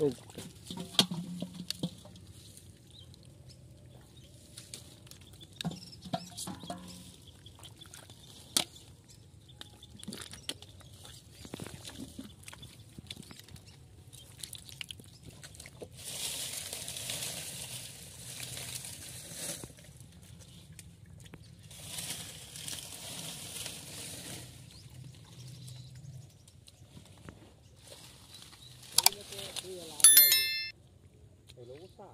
Oh. 我都啥？